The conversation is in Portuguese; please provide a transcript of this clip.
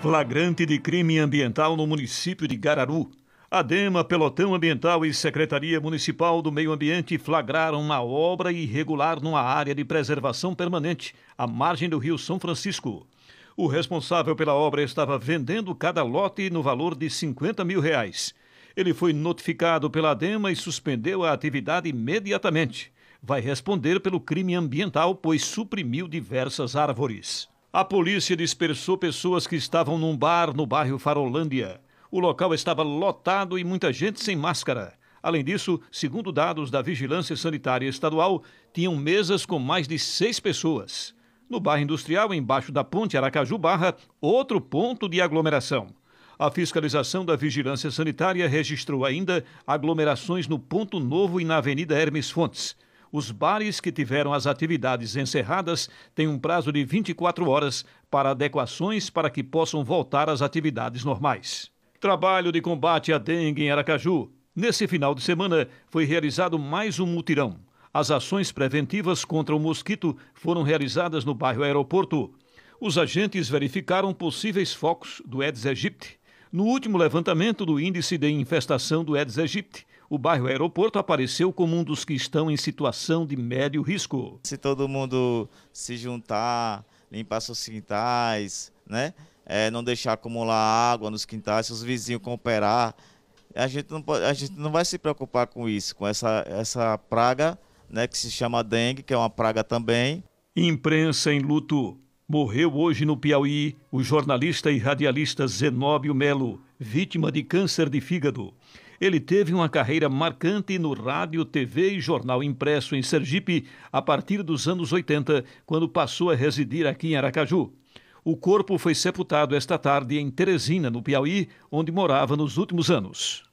Flagrante de crime ambiental no município de Gararu. a Dema, Pelotão Ambiental e Secretaria Municipal do Meio Ambiente flagraram uma obra irregular numa área de preservação permanente, à margem do rio São Francisco. O responsável pela obra estava vendendo cada lote no valor de 50 mil reais. Ele foi notificado pela Dema e suspendeu a atividade imediatamente. Vai responder pelo crime ambiental, pois suprimiu diversas árvores. A polícia dispersou pessoas que estavam num bar no bairro Farolândia. O local estava lotado e muita gente sem máscara. Além disso, segundo dados da Vigilância Sanitária Estadual, tinham mesas com mais de seis pessoas. No bairro industrial, embaixo da ponte Aracaju Barra, outro ponto de aglomeração. A fiscalização da Vigilância Sanitária registrou ainda aglomerações no Ponto Novo e na Avenida Hermes Fontes os bares que tiveram as atividades encerradas têm um prazo de 24 horas para adequações para que possam voltar às atividades normais. Trabalho de combate à dengue em Aracaju. Nesse final de semana foi realizado mais um mutirão. As ações preventivas contra o mosquito foram realizadas no bairro Aeroporto. Os agentes verificaram possíveis focos do Aedes aegypti. No último levantamento do índice de infestação do Aedes aegypti, o bairro Aeroporto apareceu como um dos que estão em situação de médio risco. Se todo mundo se juntar, limpar seus quintais, né? É, não deixar acumular água nos quintais, se os vizinhos cooperar, a gente não, pode, a gente não vai se preocupar com isso, com essa, essa praga né, que se chama dengue, que é uma praga também. Imprensa em luto. Morreu hoje no Piauí o jornalista e radialista Zenóbio Melo, vítima de câncer de fígado. Ele teve uma carreira marcante no rádio, TV e jornal impresso em Sergipe a partir dos anos 80, quando passou a residir aqui em Aracaju. O corpo foi sepultado esta tarde em Teresina, no Piauí, onde morava nos últimos anos.